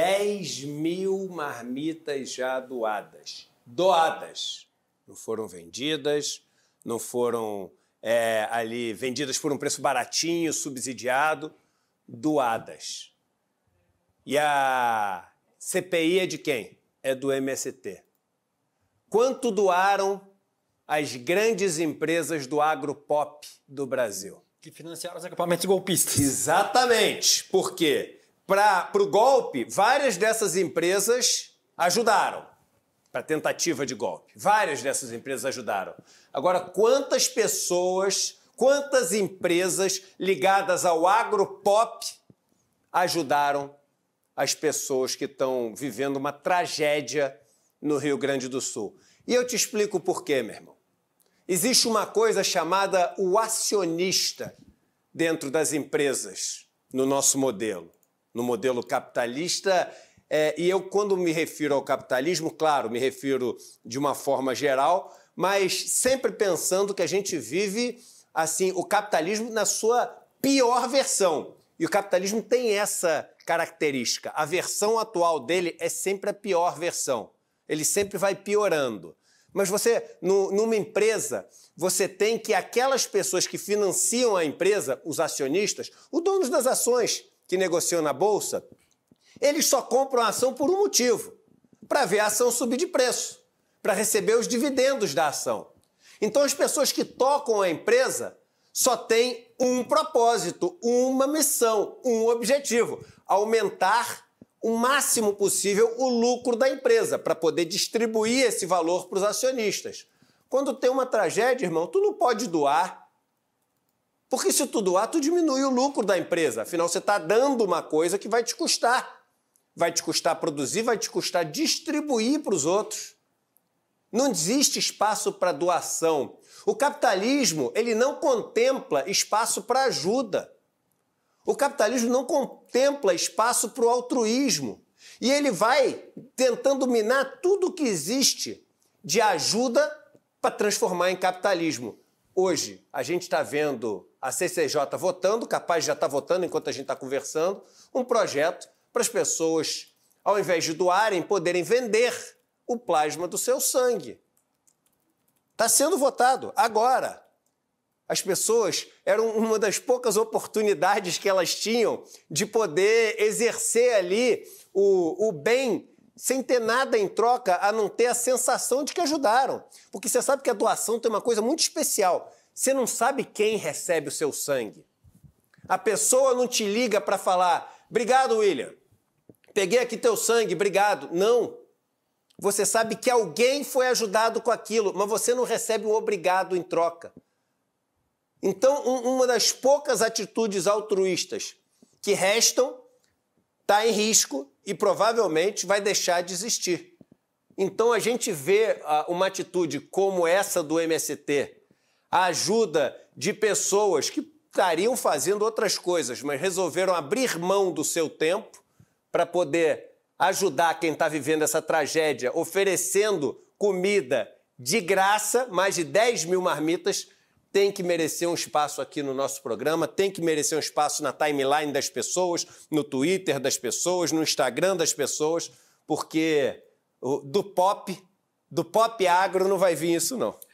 10 mil marmitas já doadas. Doadas. Não foram vendidas, não foram é, ali vendidas por um preço baratinho, subsidiado. Doadas. E a CPI é de quem? É do MST. Quanto doaram as grandes empresas do agropop do Brasil? Que financiaram os equipamentos golpistas. Exatamente. Por quê? para o golpe, várias dessas empresas ajudaram para a tentativa de golpe. Várias dessas empresas ajudaram. Agora, quantas pessoas, quantas empresas ligadas ao agropop ajudaram as pessoas que estão vivendo uma tragédia no Rio Grande do Sul? E eu te explico por quê, meu irmão. Existe uma coisa chamada o acionista dentro das empresas no nosso modelo no modelo capitalista. É, e eu, quando me refiro ao capitalismo, claro, me refiro de uma forma geral, mas sempre pensando que a gente vive assim o capitalismo na sua pior versão. E o capitalismo tem essa característica. A versão atual dele é sempre a pior versão. Ele sempre vai piorando. Mas você, no, numa empresa, você tem que aquelas pessoas que financiam a empresa, os acionistas, os donos das ações, que negociam na bolsa, eles só compram a ação por um motivo: para ver a ação subir de preço, para receber os dividendos da ação. Então, as pessoas que tocam a empresa só têm um propósito, uma missão, um objetivo: aumentar o máximo possível o lucro da empresa para poder distribuir esse valor para os acionistas. Quando tem uma tragédia, irmão, tu não pode doar porque se tudo há, tu diminui o lucro da empresa. Afinal, você está dando uma coisa que vai te custar. Vai te custar produzir, vai te custar distribuir para os outros. Não existe espaço para doação. O capitalismo, ele não contempla espaço para ajuda. O capitalismo não contempla espaço para o altruísmo. E ele vai tentando minar tudo que existe de ajuda para transformar em capitalismo. Hoje, a gente está vendo a CCJ votando, capaz já está votando enquanto a gente está conversando, um projeto para as pessoas, ao invés de doarem, poderem vender o plasma do seu sangue. Está sendo votado agora. As pessoas eram uma das poucas oportunidades que elas tinham de poder exercer ali o, o bem sem ter nada em troca a não ter a sensação de que ajudaram. Porque você sabe que a doação tem uma coisa muito especial. Você não sabe quem recebe o seu sangue. A pessoa não te liga para falar: "Obrigado, William. Peguei aqui teu sangue, obrigado". Não. Você sabe que alguém foi ajudado com aquilo, mas você não recebe um obrigado em troca. Então, um, uma das poucas atitudes altruístas que restam está em risco e provavelmente vai deixar de existir. Então a gente vê ah, uma atitude como essa do MST, a ajuda de pessoas que estariam fazendo outras coisas, mas resolveram abrir mão do seu tempo para poder ajudar quem está vivendo essa tragédia, oferecendo comida de graça, mais de 10 mil marmitas tem que merecer um espaço aqui no nosso programa, tem que merecer um espaço na timeline das pessoas, no Twitter das pessoas, no Instagram das pessoas, porque do pop, do pop agro não vai vir isso não.